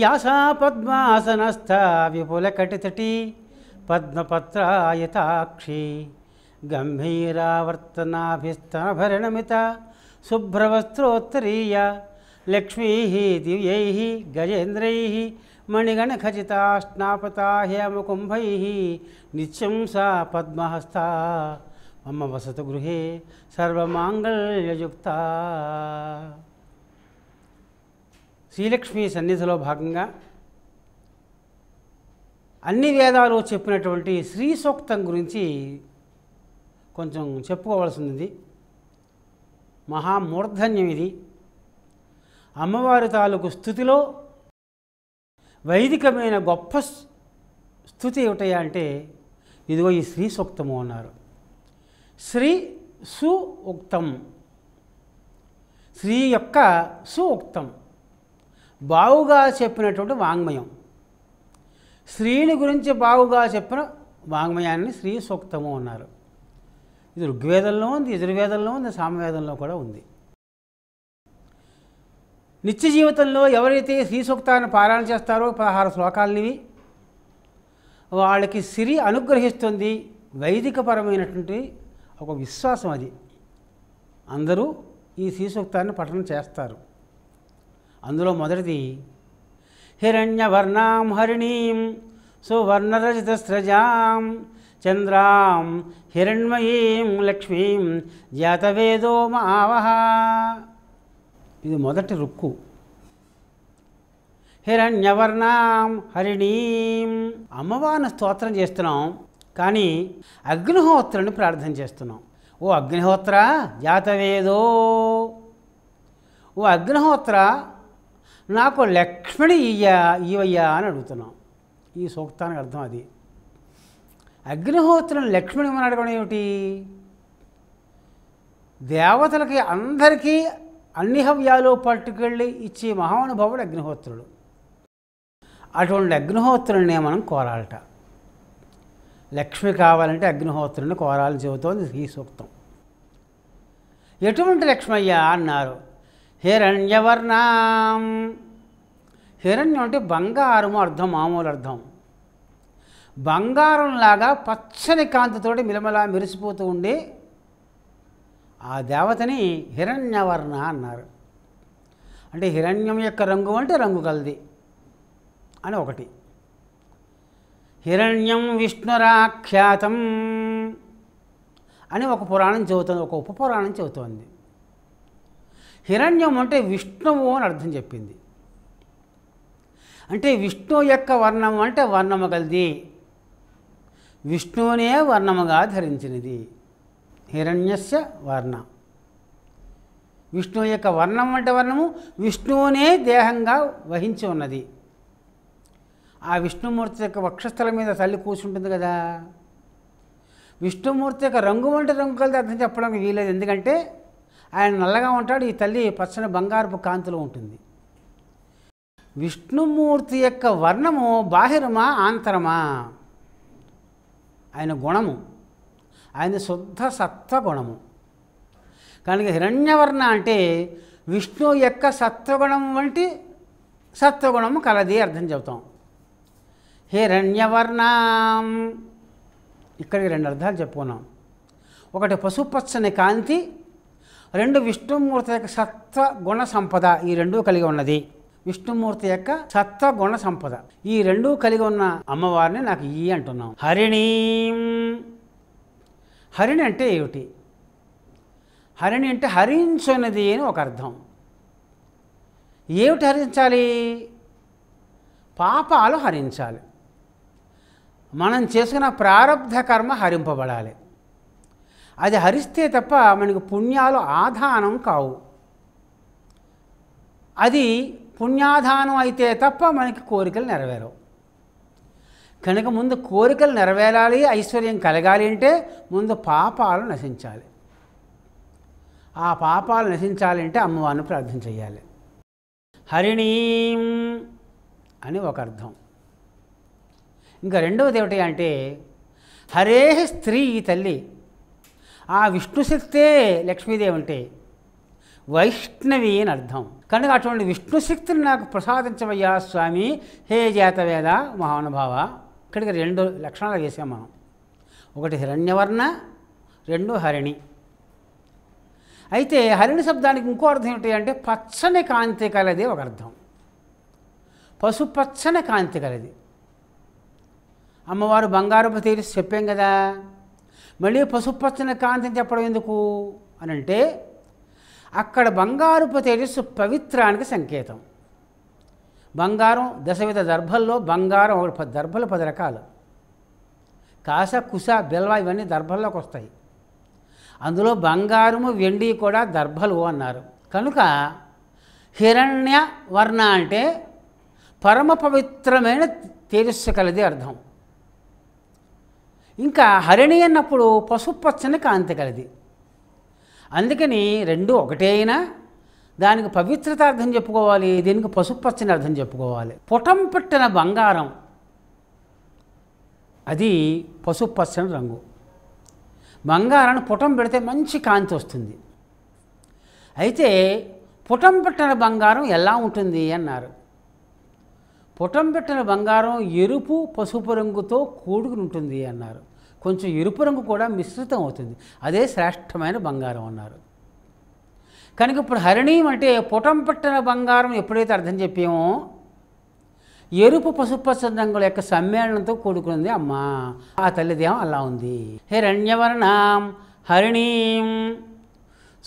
यासा पद्मासनस्था विपुलकटितटी पद्मपत्रायताक्षी गम्भीरावर्तनाभिस्तनभरणमिता शुभ्रवस्त्रोत्तरीया लक्ष्मीः दिव्यैः मणिगण खचिता स्नापता ह्यमुकुम्भैः नित्यं निशंसा पद्महस्ता मम वसत गृह सर्वमाङ्गल्ययुक्ता శ్రీలక్ష్మి సన్నిధిలో భాగంగా అన్ని వేదాలు చెప్పినటువంటి శ్రీ సూక్తం గురించి కొంచెం చెప్పుకోవాల్సింది మహామూర్ధన్యం ఇది అమ్మవారి తాలూకు స్థుతిలో వైదికమైన గొప్ప స్థుతి ఏమిటయా అంటే ఇదిగో ఈ శ్రీ సూక్తము అన్నారు శ్రీ సు ఉక్తం శ్రీ యొక్క సు ఉక్తం బావుగా చెప్పినటువంటి వాంగ్మయం స్త్రీని గురించి బావుగా చెప్పిన వాంగ్మయాన్ని స్త్రీ సూక్తము అన్నారు ఇది ఋగ్వేదంలో ఉంది యజుర్వేదంలో ఉంది సామవేదంలో కూడా ఉంది నిత్య జీవితంలో ఎవరైతే శ్రీ సూక్తాన్ని పారాయణ చేస్తారో పదహారు శ్లోకాలనివి వాళ్ళకి సిరి అనుగ్రహిస్తుంది వైదికపరమైనటువంటి ఒక విశ్వాసం అది అందరూ ఈ శ్రీ సూక్తాన్ని పఠనం చేస్తారు అందులో మొదటిది హిరణ్యవర్ణాం హరిణీం సువర్ణరజితస్రజాం చంద్రాం హిరణ్మయీం లక్ష్మీం జాతవేదో మావహ ఇది మొదటి రుక్కు హిరణ్యవర్ణాం హరిణీం అమ్మవారిని స్తోత్రం చేస్తున్నాం కానీ అగ్నిహోత్రుని ప్రార్థన చేస్తున్నాం ఓ అగ్నిహోత్ర జాతవేదో ఓ అగ్నిహోత్ర నాకు లక్ష్మణి ఇయ్యా ఇవయ్యా అని అడుగుతున్నాం ఈ సూక్తానికి అర్థం అది అగ్నిహోత్రం లక్ష్మణి అని అడగడం ఏమిటి దేవతలకి అందరికీ అన్ని హవ్యాలు పట్టుకెళ్ళి ఇచ్చే మహానుభావుడు అగ్నిహోత్రుడు అటువంటి అగ్నిహోత్రుడినే మనం కోరాలట లక్ష్మి కావాలంటే అగ్నిహోత్రుని కోరాలని చెబుతోంది ఈ సూక్తం ఎటువంటి లక్ష్మయ్య అన్నారు హిరణ్యవర్ణం హిరణ్యం అంటే బంగారము అర్థం మామూలు అర్థం బంగారంలాగా పచ్చని కాంతితోటి మిలమలా మెరిసిపోతూ ఉండే ఆ దేవతని హిరణ్యవర్ణ అన్నారు అంటే హిరణ్యం యొక్క రంగు అంటే రంగు కలది అని ఒకటి హిరణ్యం విష్ణురాఖ్యాతం అని ఒక పురాణం చెబుతుంది ఒక ఉపపురాణం చెబుతోంది హిరణ్యం అంటే విష్ణువు అని అర్థం చెప్పింది అంటే విష్ణువు యొక్క వర్ణము అంటే వర్ణము కలిది విష్ణువునే వర్ణముగా ధరించినది హిరణ్యస్య వర్ణ విష్ణువు యొక్క వర్ణం అంటే వర్ణము విష్ణువునే దేహంగా వహించి ఉన్నది ఆ విష్ణుమూర్తి యొక్క వక్షస్థలం మీద తల్లి కూర్చుంటుంది కదా విష్ణుమూర్తి యొక్క రంగు వంటి రంగు కలిసి అర్థం చెప్పడానికి వీలేదు ఎందుకంటే ఆయన నల్లగా ఉంటాడు ఈ తల్లి పచ్చని బంగారపు కాంతిలో ఉంటుంది విష్ణుమూర్తి యొక్క వర్ణము బాహిరమా ఆంతరమా ఆయన గుణము ఆయన శుద్ధ సత్వగుణము కనుక హిరణ్యవర్ణ అంటే విష్ణు యొక్క సత్వగుణం వంటి సత్వగుణము కలది అర్థం చెబుతాం హిరణ్యవర్ణ ఇక్కడికి రెండు అర్థాలు చెప్పుకున్నాం ఒకటి పశుపచ్చని కాంతి రెండు విష్ణుమూర్తి యొక్క సత్వగుణ గుణ సంపద ఈ రెండూ కలిగి ఉన్నది విష్ణుమూర్తి యొక్క సత్వగుణ సంపద ఈ రెండూ కలిగి ఉన్న అమ్మవారిని నాకు ఈ అంటున్నాం హరిణీ హరిణి అంటే ఏమిటి హరిణి అంటే హరించున్నది అని ఒక అర్థం ఏమిటి హరించాలి పాపాలు హరించాలి మనం చేసుకున్న ప్రారంధ కర్మ హరింపబడాలి అది హరిస్తే తప్ప మనకు పుణ్యాలు ఆధానం కావు అది పుణ్యాధానం అయితే తప్ప మనకి కోరికలు నెరవేరవు కనుక ముందు కోరికలు నెరవేరాలి ఐశ్వర్యం కలగాలి అంటే ముందు పాపాలు నశించాలి ఆ పాపాలు నశించాలి అంటే అమ్మవారిని ప్రార్థన చేయాలి హరిణీం అని ఒక అర్థం ఇంకా రెండవది ఏమిటి అంటే హరే స్త్రీ ఈ తల్లి ఆ విష్ణుశక్తే లక్ష్మీదేవి అంటే వైష్ణవి అని అర్థం కనుక అటువంటి విష్ణు శక్తిని నాకు ప్రసాదించవయ్యా స్వామి హే జాతవేద మహానుభావ ఇక్కడికి రెండు లక్షణాలు వేసాం మనం ఒకటి హిరణ్యవర్ణ రెండు హరిణి అయితే హరిణి శబ్దానికి ఇంకో అర్థం ఏంటి అంటే పచ్చని కాంతి కలది ఒక అర్థం పచ్చని కాంతి కలది అమ్మవారు బంగారపు తీరి చెప్పాం కదా మళ్ళీ పశుపచ్చని కాంతిని చెప్పడం ఎందుకు అని అంటే అక్కడ బంగారుపు తేజస్సు పవిత్రానికి సంకేతం బంగారం దశవిధ దర్భల్లో బంగారం ఒక దర్భలు పది రకాలు కాస కుస బిల్వ ఇవన్నీ దర్భల్లోకి వస్తాయి అందులో బంగారము వెండి కూడా దర్భలు అన్నారు కనుక హిరణ్య వర్ణ అంటే పరమ పవిత్రమైన తేజస్సు కలది అర్థం ఇంకా హరిణి అన్నప్పుడు పచ్చని కాంతి కలది అందుకని రెండు ఒకటే అయినా దానికి పవిత్రత అర్థం చెప్పుకోవాలి దీనికి పసుపు పచ్చని అర్థం చెప్పుకోవాలి పుటం పట్టిన బంగారం అది పసుపు పచ్చని రంగు బంగారాన్ని పుటం పెడితే మంచి కాంతి వస్తుంది అయితే పుటం పెట్టిన బంగారం ఎలా ఉంటుంది అన్నారు పుటం పెట్టిన బంగారం ఎరుపు పసుపు రంగుతో కూడుకుని ఉంటుంది అన్నారు కొంచెం ఎరుపు రంగు కూడా మిశ్రితం అవుతుంది అదే శ్రేష్టమైన బంగారం అన్నారు కనుక ఇప్పుడు హరిణీయం అంటే పుటం పట్టిన బంగారం ఎప్పుడైతే అర్థం చెప్పామో ఎరుపు పసుపచ్చ రంగుల యొక్క సమ్మేళనంతో కూడుకుంది అమ్మ ఆ తల్లిదేవం అలా ఉంది హిరణ్యవర్ణం హరిణీం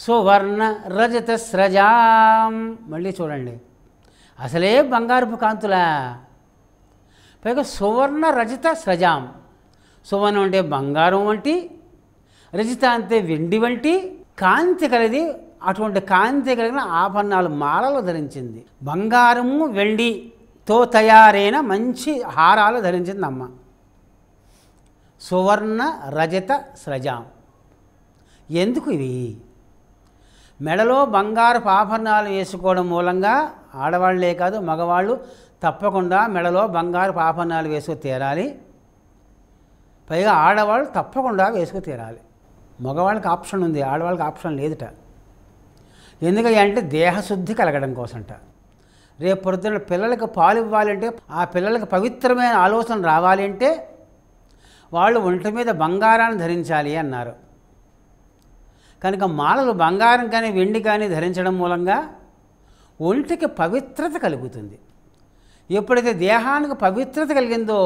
సువర్ణ రజత స్రజాం మళ్ళీ చూడండి అసలే బంగారపు కాంతుల పైగా సువర్ణ రజత స్రజాం సువర్ణం అంటే బంగారం వంటి రజిత అంటే వెండి వంటి కాంతి కలిది అటువంటి కాంతి కలిగిన ఆభరణాలు మాలలు ధరించింది బంగారము వెండితో తయారైన మంచి హారాలు ధరించింది అమ్మ సువర్ణ రజత స్రజాం ఎందుకు ఇవి మెడలో బంగారు ఆభరణాలు వేసుకోవడం మూలంగా ఆడవాళ్లే కాదు మగవాళ్ళు తప్పకుండా మెడలో బంగారు ఆభరణాలు వేసుకు తీరాలి పైగా ఆడవాళ్ళు తప్పకుండా వేసుకు తీరాలి మగవాళ్ళకి ఆప్షన్ ఉంది ఆడవాళ్ళకి ఆప్షన్ లేదుట ఎందుకంటే దేహశుద్ధి కలగడం కోసంట రేపు పొద్దున పిల్లలకు పాలు ఇవ్వాలంటే ఆ పిల్లలకు పవిత్రమైన ఆలోచన రావాలి అంటే వాళ్ళు ఒంటి మీద బంగారాన్ని ధరించాలి అన్నారు కనుక మాలలు బంగారం కానీ వెండి కానీ ధరించడం మూలంగా ఒంటికి పవిత్రత కలుగుతుంది ఎప్పుడైతే దేహానికి పవిత్రత కలిగిందో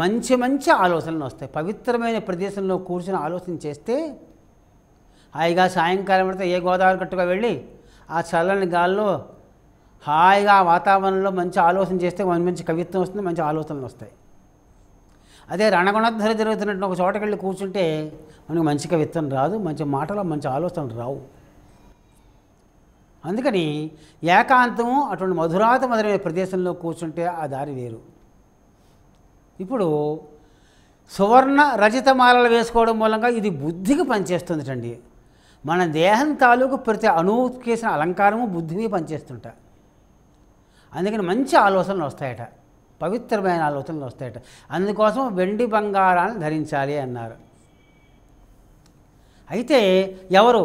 మంచి మంచి ఆలోచనలు వస్తాయి పవిత్రమైన ప్రదేశంలో కూర్చుని ఆలోచన చేస్తే హాయిగా సాయంకాలం పడితే ఏ గోదావరి కట్టుగా వెళ్ళి ఆ చల్లని గాల్లో హాయిగా వాతావరణంలో మంచి ఆలోచన చేస్తే మంచి కవిత్వం వస్తుంది మంచి ఆలోచనలు వస్తాయి అదే రణగుణధర జరుగుతున్నట్టు ఒక చోటకెళ్ళి కూర్చుంటే మనకు మంచి కవిత్వం రాదు మంచి మాటలు మంచి ఆలోచనలు రావు అందుకని ఏకాంతము అటువంటి మధురాత మధురమైన ప్రదేశంలో కూర్చుంటే ఆ దారి వేరు ఇప్పుడు సువర్ణ రజిత మాలలు వేసుకోవడం మూలంగా ఇది బుద్ధికి పనిచేస్తుందిటండి మన దేహం తాలూకు ప్రతి అణువుకి చేసిన అలంకారము బుద్ధికి పనిచేస్తుంట అందుకని మంచి ఆలోచనలు వస్తాయట పవిత్రమైన ఆలోచనలు వస్తాయట అందుకోసం వెండి బంగారాన్ని ధరించాలి అన్నారు అయితే ఎవరు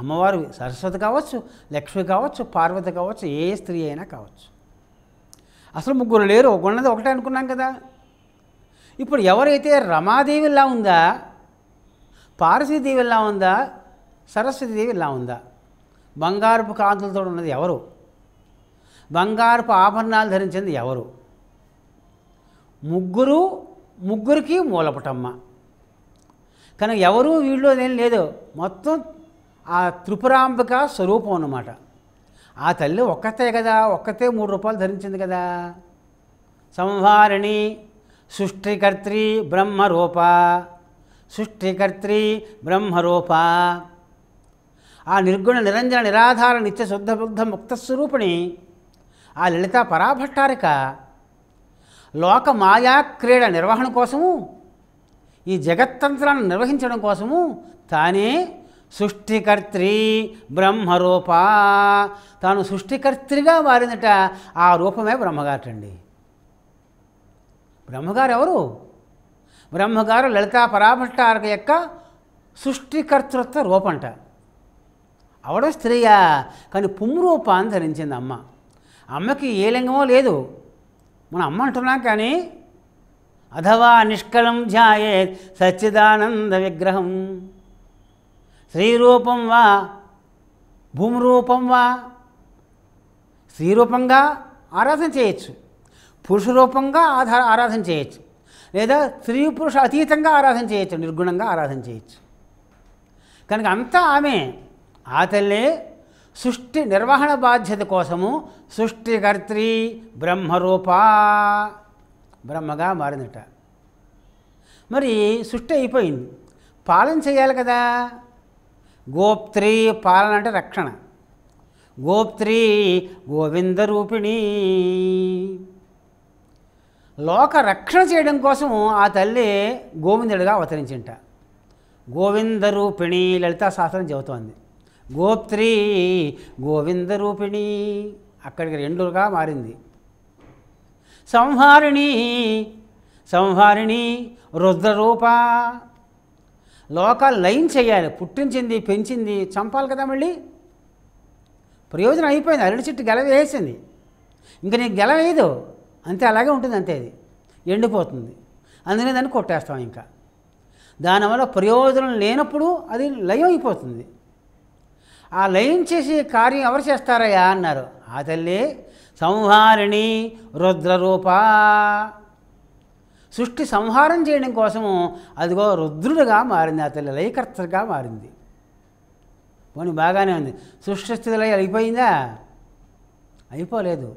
అమ్మవారు సరస్వతి కావచ్చు లక్ష్మి కావచ్చు పార్వతి కావచ్చు ఏ స్త్రీ అయినా కావచ్చు అసలు ముగ్గురు లేరు ఉన్నది ఒకటే అనుకున్నాం కదా ఇప్పుడు ఎవరైతే రమాదేవిలా ఉందా పార్వతీదేవిలా ఉందా దేవిలా ఉందా బంగారపు కాంతులతో ఉన్నది ఎవరు బంగారపు ఆభరణాలు ధరించింది ఎవరు ముగ్గురు ముగ్గురికి మూలపటమ్మ కానీ ఎవరు వీళ్ళు నేను లేదు మొత్తం ఆ త్రిపురాంబిక స్వరూపం అన్నమాట ఆ తల్లి ఒక్కతే కదా ఒక్కతే మూడు రూపాయలు ధరించింది కదా సంహారిణి సృష్టికర్త్రి బ్రహ్మరూప సృష్టికర్త్రి బ్రహ్మరూప ఆ నిర్గుణ నిరంజన నిరాధార నిత్య శుద్ధ బుద్ధ ముక్త స్వరూపిణి ఆ లలిత పరాభట్టారిక లోక మాయా క్రీడ నిర్వహణ కోసము ఈ జగత్తంత్రాన్ని నిర్వహించడం కోసము తానే సృష్టికర్త్రి బ్రహ్మరూప తాను సృష్టికర్త్రిగా మారిందట ఆ రూపమే బ్రహ్మగారటండి బ్రహ్మగారు ఎవరు బ్రహ్మగారు లలితా పరాభట్టారక యొక్క సృష్టికర్తృత్వ రూపంట ఆవిడ స్త్రీయా కానీ పుంరూపాన్ని ధరించింది అమ్మ అమ్మకి ఏ లింగమో లేదు మన అమ్మ అంటున్నాం కానీ అథవా నిష్కలం ధ్యాయే సచ్చిదానంద విగ్రహం స్త్రీరూపం వా రూపం వా స్త్రీరూపంగా ఆరాధన చేయొచ్చు పురుష రూపంగా ఆధార ఆరాధన చేయొచ్చు లేదా స్త్రీ పురుష అతీతంగా ఆరాధన చేయొచ్చు నిర్గుణంగా ఆరాధన చేయొచ్చు కనుక అంతా ఆమె ఆ తల్లే సృష్టి నిర్వహణ బాధ్యత కోసము సృష్టికర్త్రి బ్రహ్మరూపా బ్రహ్మగా మారిందట మరి సృష్టి అయిపోయింది పాలన చేయాలి కదా గోప్త్రీ పాలన అంటే రక్షణ గోప్త్రీ గోవింద రూపిణి లోక రక్షణ చేయడం కోసం ఆ తల్లి గోవిందుడిగా అవతరించింట గోవింద రూపిణి లలితా శాస్త్రం చెబుతోంది గోప్త్రీ గోవింద రూపిణి అక్కడికి రెండుగా మారింది సంహారిణి సంహారిణి రుద్రరూప లోకాలు లైన్ చేయాలి పుట్టించింది పెంచింది చంపాలి కదా మళ్ళీ ప్రయోజనం అయిపోయింది అరటి చెట్టు గెలవ వేసింది ఇంక నీకు గెల వేయదు అంతే అలాగే ఉంటుంది అంతే అది ఎండిపోతుంది అందుకనే దాన్ని కొట్టేస్తాం ఇంకా దానివల్ల ప్రయోజనం లేనప్పుడు అది లయం అయిపోతుంది ఆ లయం చేసే కార్యం ఎవరు చేస్తారయ్యా అన్నారు ఆ తల్లి సంహారిణి రుద్రరూపా సృష్టి సంహారం చేయడం కోసము అదిగో రుద్రుడుగా మారింది ఆ తల్లి లయకర్తగా మారింది పోనీ బాగానే ఉంది సృష్టి స్థితిలో అయిపోయిందా అయిపోలేదు